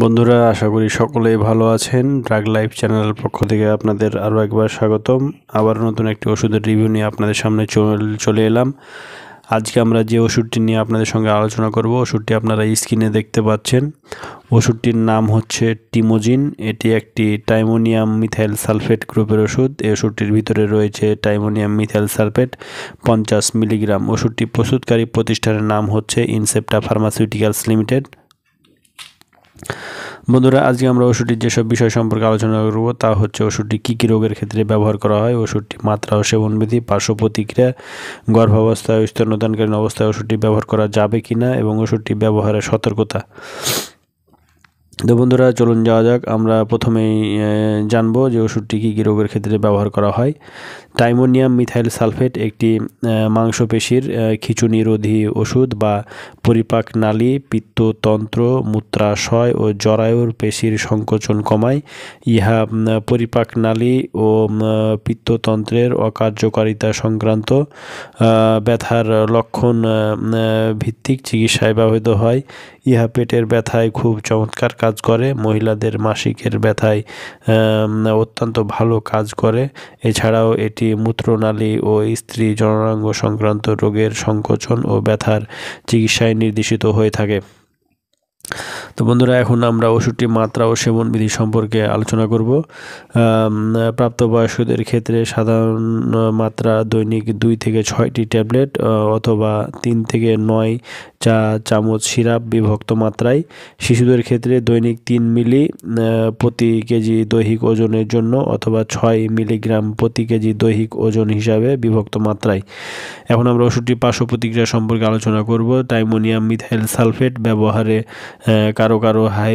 বন্ধুরা আশা করি সকলেই ভালো আছেন ড্রাগ লাইফ চ্যানেলের পক্ষ থেকে আপনাদের আরও একবার স্বাগতম আবার নতুন একটি ওষুধের রিভিউ নিয়ে আপনাদের সামনে চলে এলাম আজকে আমরা যে ওষুধটি নিয়ে আপনাদের সঙ্গে আলোচনা করব ওষুধটি আপনারা স্ক্রিনে দেখতে পাচ্ছেন ওষুধটির নাম হচ্ছে টিমোজিন এটি একটি টাইমোনিয়াম মিথাইল সালফেট গ্রুপের ওষুধ এই ওষুধটির ভিতরে রয়েছে টাইমোনিয়াম মিথাইল সালফেট পঞ্চাশ মিলিগ্রাম ওষুধটি প্রস্তুতকারী প্রতিষ্ঠানের নাম হচ্ছে ইনসেপ্টা ফার্মাসিউটিক্যালস লিমিটেড বন্ধুরা আজকে আমরা ওষুধটির যেসব বিষয় সম্পর্কে আলোচনা করব তা হচ্ছে ওষুধটি কী কী রোগের ক্ষেত্রে ব্যবহার করা হয় ওষুধটি মাত্রা ও সেবনবিধি পার্শ্ব প্রতিক্রিয়া গর্ভাবস্থায় স্তন্যদানকালীন অবস্থায় ওষুধটি ব্যবহার করা যাবে কি না এবং ওষুধটি ব্যবহারের সতর্কতা তো বন্ধুরা চলুন যাওয়া যাক আমরা প্রথমেই জানবো যে ওষুধটি কী কী রোগের ক্ষেত্রে ব্যবহার করা হয় টাইমোনিয়াম মিথাইল সালফেট একটি মাংসপেশির খিচুনিরোধী ওষুধ বা পরিপাক নালী পিত্ততন্ত্র মূত্রাশয় ও জরায়ুর পেশির সংকোচন কমায় ইহা পরিপাক নালী ও পিত্ততন্ত্রের অকার্যকারিতা সংক্রান্ত ব্যথার লক্ষণ ভিত্তিক চিকিৎসায় ব্যবহৃত হয় ইহা পেটের ব্যথায় খুব চমৎকার কাজ করে মহিলাদের মাসিকের ব্যথায় অত্যন্ত ভালো কাজ করে এছাড়াও এটি মূত্রনালী ও স্ত্রী জননাঙ্গ সংক্রান্ত রোগের সংকোচন ও ব্যথার চিকিৎসায় নির্দেশিত হয়ে থাকে তো বন্ধুরা এখন আমরা ওষুধটি মাত্রা ও সেবন বিধি সম্পর্কে আলোচনা করব প্রাপ্তবয়স্কদের ক্ষেত্রে সাধারণ মাত্রা দৈনিক দুই থেকে ছয়টি ট্যাবলেট অথবা তিন থেকে নয় চা চামচ সিরাপ বিভক্ত মাত্রায় শিশুদের ক্ষেত্রে দৈনিক তিন মিলি প্রতি কেজি দৈহিক ওজনের জন্য অথবা ছয় মিলিগ্রাম প্রতি কেজি দৈহিক ওজন হিসাবে বিভক্ত মাত্রায় এখন আমরা ওষুধটি পার্শ্ব প্রতিক্রিয়া সম্পর্কে আলোচনা করব টাইমোনিয়াম মিথাইল সালফেট ব্যবহারে কারো কারো হাই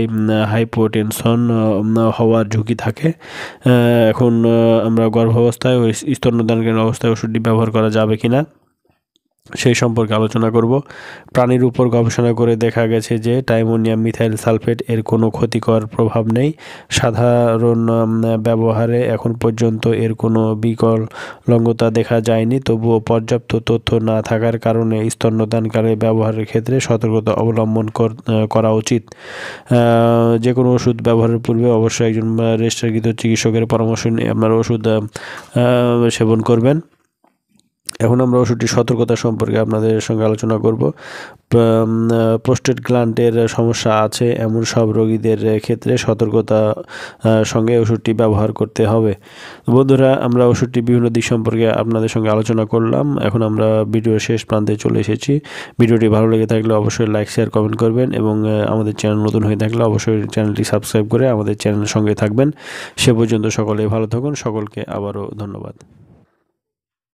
হাইপোটেনশন হওয়ার ঝুঁকি থাকে এখন আমরা গর্ভাবস্থায় স্তন্যদানকালীন অবস্থায় ওষুধটি ব্যবহার করা যাবে কি না সেই সম্পর্কে আলোচনা করব প্রাণীর উপর গবেষণা করে দেখা গেছে যে টাইমোনিয়াম মিথাইল সালফেট এর কোনো ক্ষতিকর প্রভাব নেই সাধারণ ব্যবহারে এখন পর্যন্ত এর কোনো বিকলঙ্গতা দেখা যায়নি তবুও পর্যাপ্ত তথ্য না থাকার কারণে স্তন্যদানকারী ব্যবহারের ক্ষেত্রে সতর্কতা অবলম্বন করা উচিত যে কোনো ওষুধ ব্যবহারের পূর্বে অবশ্যই একজন রেজিস্ট্রারকৃত চিকিৎসকের পরামর্শ নিয়ে আপনার ওষুধ সেবন করবেন এখন আমরা ওষুধটির সতর্কতা সম্পর্কে আপনাদের সঙ্গে আলোচনা করব প্রোস্টেট গ্লান্টের সমস্যা আছে এমন সব রোগীদের ক্ষেত্রে সতর্কতা সঙ্গে ওষুধটি ব্যবহার করতে হবে বন্ধুরা আমরা ওষুধটি বিভিন্ন দিক সম্পর্কে আপনাদের সঙ্গে আলোচনা করলাম এখন আমরা ভিডিওর শেষ প্রান্তে চলে এসেছি ভিডিওটি ভালো লেগে থাকলে অবশ্যই লাইক শেয়ার কমেন্ট করবেন এবং আমাদের চ্যানেল নতুন হয়ে থাকলে অবশ্যই চ্যানেলটি সাবস্ক্রাইব করে আমাদের চ্যানেলের সঙ্গে থাকবেন সে পর্যন্ত সকলে ভালো থাকুন সকলকে আবারও ধন্যবাদ